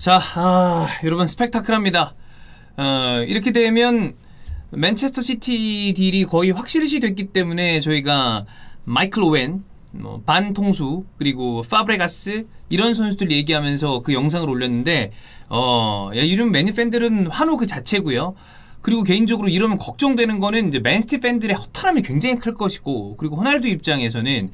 자, 아, 여러분 스펙타클합니다. 어, 이렇게 되면 맨체스터 시티 딜이 거의 확실시 됐기 때문에 저희가 마이클 오웬, 뭐 반통수, 그리고 파브레가스 이런 선수들 얘기하면서 그 영상을 올렸는데 어, 야, 이런 매니 팬들은 환호 그 자체고요. 그리고 개인적으로 이러면 걱정되는 거는 이제 맨시티 팬들의 허탈함이 굉장히 클 것이고 그리고 호날두 입장에서는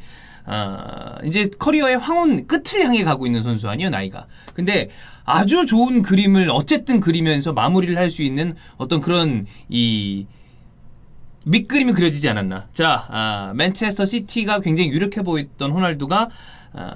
어, 이제 커리어의 황혼 끝을 향해 가고 있는 선수 아니에요 나이가. 근데 아주 좋은 그림을 어쨌든 그리면서 마무리를 할 수 있는 어떤 그런 이 밑그림이 그려지지 않았나. 자, 아, 맨체스터 시티가 굉장히 유력해 보였던 호날두가 아,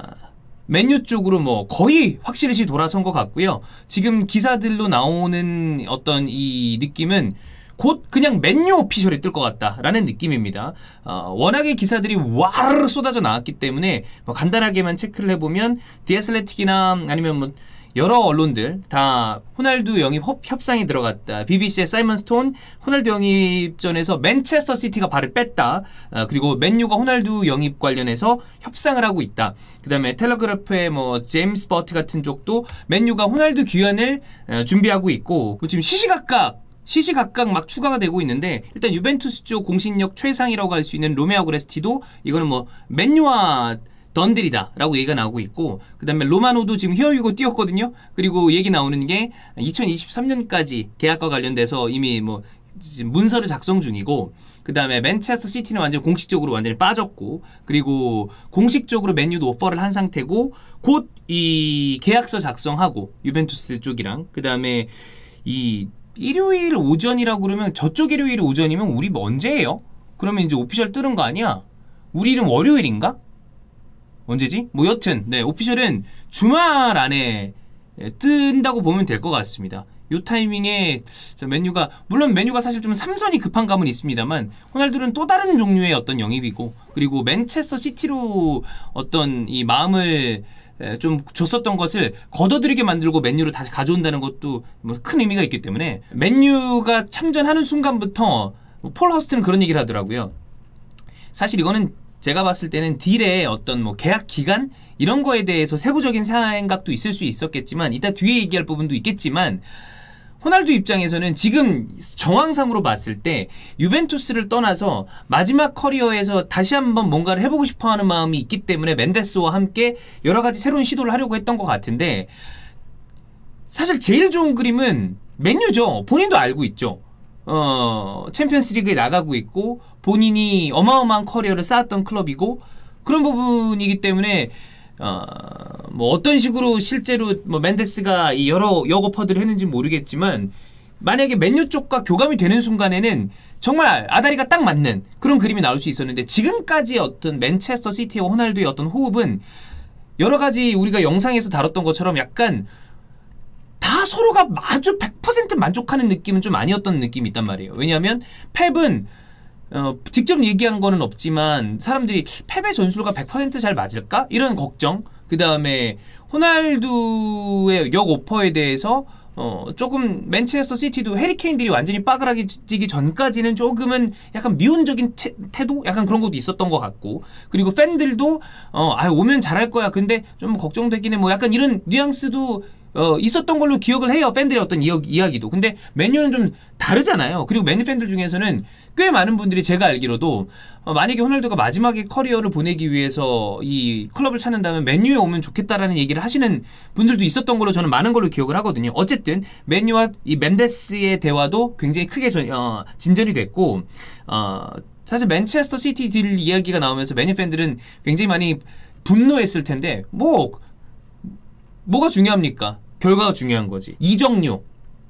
맨유 쪽으로 뭐 거의 확실시 돌아선 것 같고요. 지금 기사들로 나오는 어떤 이 느낌은 곧 그냥 맨유 오피셜이 뜰 것 같다라는 느낌입니다. 어, 워낙에 기사들이 와르르 쏟아져 나왔기 때문에 뭐 간단하게만 체크를 해보면 디애슬레틱이나 아니면 뭐 여러 언론들 다 호날두 영입 협상이 들어갔다. BBC의 사이먼 스톤 호날두 영입전에서 맨체스터 시티가 발을 뺐다. 어, 그리고 맨유가 호날두 영입 관련해서 협상을 하고 있다. 그다음에 텔레그래프의 뭐 제임스 버트 같은 쪽도 맨유가 호날두 귀환을 어, 준비하고 있고 뭐 지금 시시각각 시시각각 막 추가가 되고 있는데 일단 유벤투스 쪽 공신력 최상이라고 할 수 있는 로메오 그레스티도 이거는 뭐 맨유와 던들이다 라고 얘기가 나오고 있고 그 다음에 로마노도 지금 히어유고 뛰었거든요 그리고 얘기 나오는 게 2023년까지 계약과 관련돼서 이미 뭐 문서를 작성 중이고 그 다음에 맨체스터 시티는 완전 공식적으로 완전히 빠졌고 그리고 공식적으로 맨유도 오퍼를 한 상태고 곧 이 계약서 작성하고 유벤투스 쪽이랑 그 다음에 이 일요일 오전이라고 그러면 저쪽 일요일 오전이면 우리 뭐 언제예요? 그러면 이제 오피셜 뜨는 거 아니야? 우리는 월요일인가? 언제지? 뭐 여튼 네 오피셜은 주말 안에 예, 뜬다고 보면 될 것 같습니다. 요 타이밍에 메뉴가 물론 메뉴가 사실 좀 삼선이 급한 감은 있습니다만 호날두는 또 다른 종류의 어떤 영입이고 그리고 맨체스터 시티로 어떤 이 마음을 예, 좀 줬었던 것을 걷어들이게 만들고 맨유로 다시 가져온다는 것도 뭐큰 의미가 있기 때문에 맨유가 참전하는 순간부터 폴 허스트는 그런 얘기를 하더라고요. 사실 이거는 제가 봤을 때는 딜의 어떤 뭐 계약 기간 이런 거에 대해서 세부적인 생각도 있을 수 있었겠지만 이따 뒤에 얘기할 부분도 있겠지만 호날두 입장에서는 지금 정황상으로 봤을 때 유벤투스를 떠나서 마지막 커리어에서 다시 한번 뭔가를 해보고 싶어하는 마음이 있기 때문에 멘데스와 함께 여러 가지 새로운 시도를 하려고 했던 것 같은데 사실 제일 좋은 그림은 맨유죠. 본인도 알고 있죠. 어, 챔피언스리그에 나가고 있고 본인이 어마어마한 커리어를 쌓았던 클럽이고 그런 부분이기 때문에 어뭐 어떤 식으로 실제로 뭐 멘데스가 이 여러 여고퍼들을 했는지 모르겠지만 만약에 맨유 쪽과 교감이 되는 순간에는 정말 아다리가 딱 맞는 그런 그림이 나올 수 있었는데 지금까지 어떤 맨체스터 시티의 호날두의 어떤 호흡은 여러 가지 우리가 영상에서 다뤘던 것처럼 약간 다 서로가 아주 100% 만족하는 느낌은 좀 아니었던 느낌이 있단 말이에요. 왜냐하면 펩은 어, 직접 얘기한 거는 없지만 사람들이 패배 전술과 100%잘 맞을까? 이런 걱정. 그 다음에 호날두의 역 오퍼에 대해서 어, 조금 맨체스터 시티도 해리케인들이 완전히 빠그라지기 전까지는 조금은 약간 미운적인 태, 태도? 약간 그런 것도 있었던 것 같고 그리고 팬들도 어, 아 오면 잘할 거야 근데 좀 걱정되긴 해뭐 약간 이런 뉘앙스도 어, 있었던 걸로 기억을 해요. 팬들의 어떤 이야, 기도 근데 맨유는 좀 다르잖아요. 그리고 맨유 팬들 중에서는 꽤 많은 분들이 제가 알기로도 어, 만약에 호날두가 마지막에 커리어를 보내기 위해서 이 클럽을 찾는다면 맨유에 오면 좋겠다라는 얘기를 하시는 분들도 있었던 걸로 저는 많은 걸로 기억을 하거든요. 어쨌든 맨유와 이 멘데스의 대화도 굉장히 크게 전, 어, 진전이 됐고 어, 사실 맨체스터 시티 딜 이야기가 나오면서 맨유 팬들은 굉장히 많이 분노했을 텐데 뭐 뭐가 중요합니까? 결과가 중요한 거지. 이정료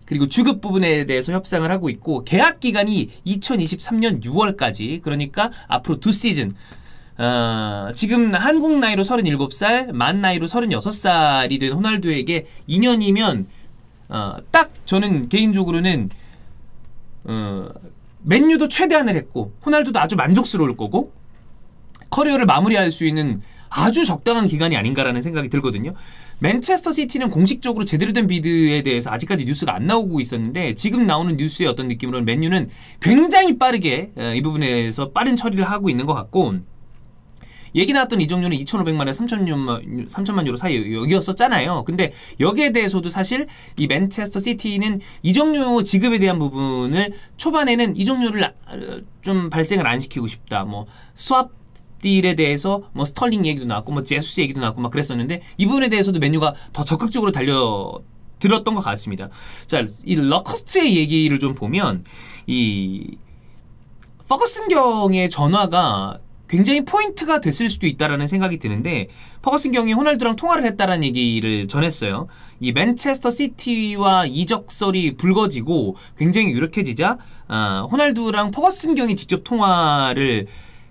그리고 주급 부분에 대해서 협상을 하고 있고 계약 기간이 2023년 6월까지 그러니까 앞으로 두 시즌 어, 지금 한국 나이로 37살, 만 나이로 36살이 된 호날두에게 2년이면 어, 딱 저는 개인적으로는 어, 맨유도 최대한을 했고 호날두도 아주 만족스러울 거고 커리어를 마무리할 수 있는 아주 적당한 기간이 아닌가라는 생각이 들거든요. 맨체스터 시티는 공식적으로 제대로 된 비드에 대해서 아직까지 뉴스가 안 나오고 있었는데 지금 나오는 뉴스의 어떤 느낌으로는 맨유는 굉장히 빠르게 어, 이 부분에서 빠른 처리를 하고 있는 것 같고 얘기 나왔던 이정료는 2,500만에 3,000만, 천만 유로 사이 여기였었잖아요. 근데 여기에 대해서도 사실 이 맨체스터 시티는 이정료 지급에 대한 부분을 초반에는 이정료를 아, 좀 발생을 안 시키고 싶다. 뭐 수압 딜에 대해서 뭐 스털링 얘기도 나왔고 뭐 제수스 얘기도 나왔고 막 그랬었는데 이 부분에 대해서도 메뉴가더 적극적으로 달려 들었던 것 같습니다. 자, 이 러커스트의 얘기를 좀 보면 이 퍼거슨 경의 전화가 굉장히 포인트가 됐을 수도 있다라는 생각이 드는데 퍼거슨 경이 호날두랑 통화를 했다라는 얘기를 전했어요. 이 맨체스터 시티와 이적설이 불거지고 굉장히 유력해지자 어, 호날두랑 퍼거슨 경이 직접 통화를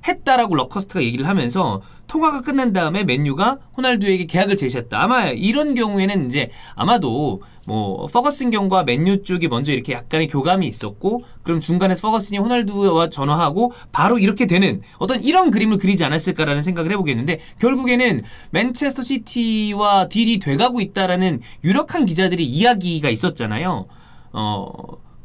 했다라고 러커스트가 얘기를 하면서 통화가 끝난 다음에 맨유가 호날두에게 계약을 제시했다. 아마 이런 경우에는 이제 아마도 뭐 퍼거슨 경과 맨유 쪽이 먼저 이렇게 약간의 교감이 있었고 그럼 중간에서 퍼거슨이 호날두와 전화하고 바로 이렇게 되는 어떤 이런 그림을 그리지 않았을까라는 생각을 해보겠는데 결국에는 맨체스터 시티와 딜이 돼가고 있다라는 유력한 기자들의 이야기가 있었잖아요. 어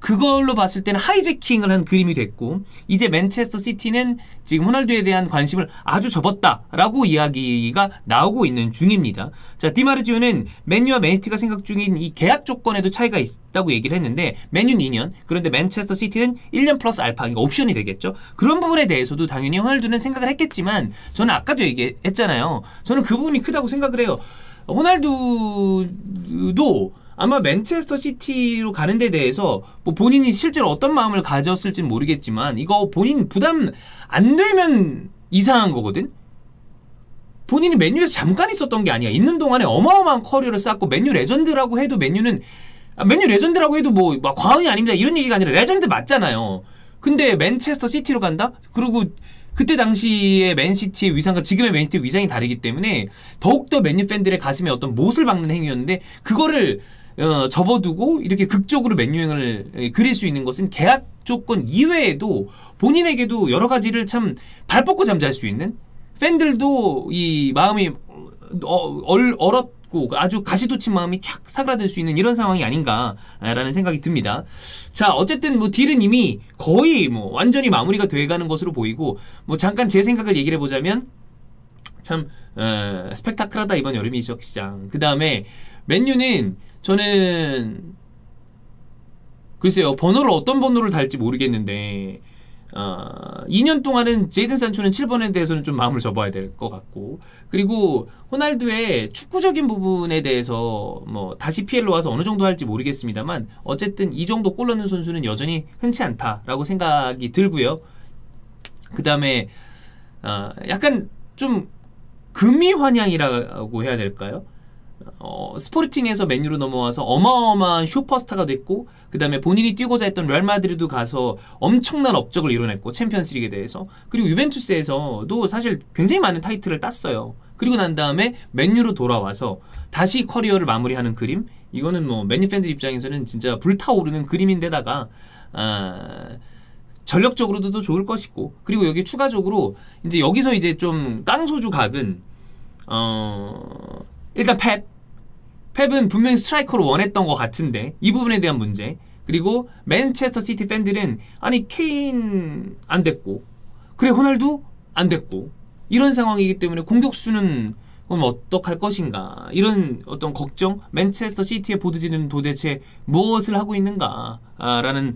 그걸로 봤을 때는 하이제킹을 한 그림이 됐고 이제 맨체스터 시티는 지금 호날두에 대한 관심을 아주 접었다라고 이야기가 나오고 있는 중입니다. 자, 디마르지오는 맨유와 맨시티가 생각 중인 이 계약 조건에도 차이가 있다고 얘기를 했는데 맨유는 2년, 그런데 맨체스터 시티는 1년 플러스 알파, 그러니까 옵션이 되겠죠. 그런 부분에 대해서도 당연히 호날두는 생각을 했겠지만 저는 아까도 얘기했잖아요. 저는 그 부분이 크다고 생각을 해요. 호날두도 아마 맨체스터 시티로 가는 데 대해서 뭐 본인이 실제로 어떤 마음을 가졌을지 모르겠지만 이거 본인 부담 안 되면 이상한 거거든. 본인이 맨유에서 잠깐 있었던 게 아니야. 있는 동안에 어마어마한 커리어를 쌓고 맨유 레전드라고 해도 맨유는 아, 맨유 레전드라고 해도 뭐 과언이 아닙니다. 이런 얘기가 아니라 레전드 맞잖아요. 근데 맨체스터 시티로 간다? 그리고 그때 당시에 맨시티의 위상과 지금의 맨시티의 위상이 다르기 때문에 더욱더 맨유 팬들의 가슴에 어떤 못을 박는 행위였는데 그거를 어, 접어두고 이렇게 극적으로 맨유행을 예, 그릴 수 있는 것은 계약 조건 이외에도 본인에게도 여러 가지를 참 발뻗고 잠잘 수 있는 팬들도 이 마음이 어, 얼, 얼었고 아주 가시돋친 마음이 촥 사그라들 수 있는 이런 상황이 아닌가라는 생각이 듭니다. 자, 어쨌든 뭐 딜은 이미 거의 뭐 완전히 마무리가 돼가는 것으로 보이고 뭐 잠깐 제 생각을 얘기를 해보자면 참 어, 스펙타클하다 이번 여름 이적 시장. 그 다음에 맨유는 저는 글쎄요 번호를 어떤 번호를 달지 모르겠는데 어, 아, 2년 동안은 제이든 산초는 7번에 대해서는 좀 마음을 접어야 될 것 같고 그리고 호날두의 축구적인 부분에 대해서 뭐 다시 피엘로 와서 어느 정도 할지 모르겠습니다만 어쨌든 이 정도 골 넣는 선수는 여전히 흔치 않다라고 생각이 들고요. 그 다음에 어, 아, 약간 좀 금이 환향이라고 해야 될까요? 어, 스포르팅에서 맨유로 넘어와서 어마어마한 슈퍼스타가 됐고 그 다음에 본인이 뛰고자 했던 레알 마드리드 가서 엄청난 업적을 이뤄냈고 챔피언스리그에 대해서 그리고 유벤투스에서도 사실 굉장히 많은 타이틀을 땄어요. 그리고 난 다음에 맨유로 돌아와서 다시 커리어를 마무리하는 그림 이거는 뭐 맨유 팬들 입장에서는 진짜 불타오르는 그림인데다가 아, 전력적으로도 좋을 것이고 그리고 여기 추가적으로 이제 여기서 이제 좀 깡소주 각은 어 일단 펩. 펩은 분명히 스트라이커로 원했던 것 같은데 이 부분에 대한 문제. 그리고 맨체스터 시티 팬들은 아니 케인 안 됐고 그래 호날두 안 됐고 이런 상황이기 때문에 공격수는 그럼 어떡할 것인가 이런 어떤 걱정 맨체스터 시티의 보드진은 도대체 무엇을 하고 있는가라는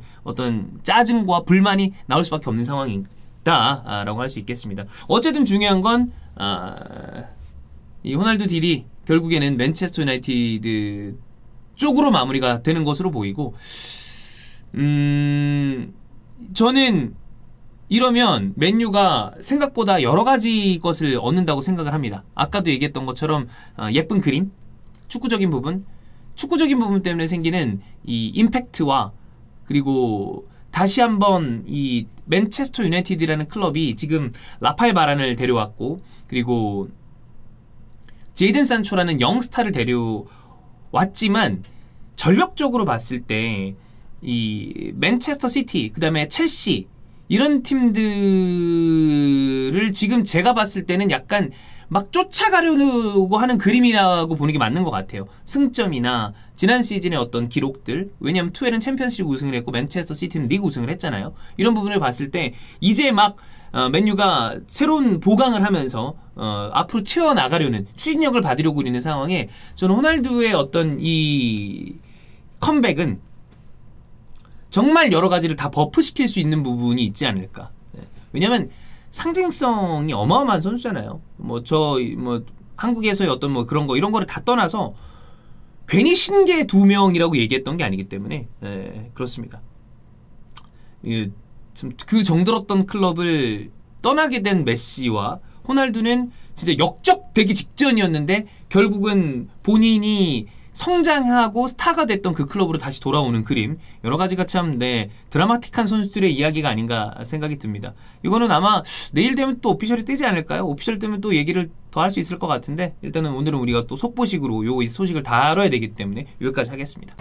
아, 어떤 짜증과 불만이 나올 수밖에 없는 상황이다라고 아, 할수 있겠습니다 어쨌든 중요한 건이 아, 호날두 딜이 결국에는 맨체스터 유나이티드 쪽으로 마무리가 되는 것으로 보이고 음 저는 이러면 맨유가 생각보다 여러 가지 것을 얻는다고 생각을 합니다. 아까도 얘기했던 것처럼 어, 예쁜 그림, 축구적인 부분, 축구적인 부분 때문에 생기는 이 임팩트와 그리고 다시 한번 이 맨체스터 유나이티드라는 클럽이 지금 라파엘 바란을 데려왔고 그리고 제이든 산초라는 영스타를 데려왔지만 전력적으로 봤을 때 이 맨체스터 시티 그다음에 첼시 이런 팀들을 지금 제가 봤을 때는 약간 막 쫓아가려고 하는 그림이라고 보는 게 맞는 것 같아요. 승점이나 지난 시즌의 어떤 기록들 왜냐하면 투엘은 챔피언스리그 우승을 했고 맨체스터 시티는 리그 우승을 했잖아요. 이런 부분을 봤을 때 이제 막 어, 맨유가 새로운 보강을 하면서 어, 앞으로 튀어나가려는 추진력을 받으려고 있는 상황에 저는 호날두의 어떤 이 컴백은 정말 여러 가지를 다 버프시킬 수 있는 부분이 있지 않을까. 네. 왜냐면 상징성이 어마어마한 선수잖아요. 뭐 저뭐 뭐 한국에서의 어떤 뭐 그런 거 이런 거를 다 떠나서 괜히 신계 두 명이라고 얘기했던 게 아니기 때문에 네, 그렇습니다. 예, 그 정들었던 클럽을 떠나게 된 메시와 호날두는 진짜 역적되기 직전이었는데 결국은 본인이 성장하고 스타가 됐던 그 클럽으로 다시 돌아오는 그림 여러 가지가 참 네, 드라마틱한 선수들의 이야기가 아닌가 생각이 듭니다. 이거는 아마 내일 되면 또 오피셜이 뜨지 않을까요? 오피셜 뜨면 또 얘기를 더 할 수 있을 것 같은데 일단은 오늘은 우리가 또 속보식으로 요 소식을 다뤄야 되기 때문에 여기까지 하겠습니다.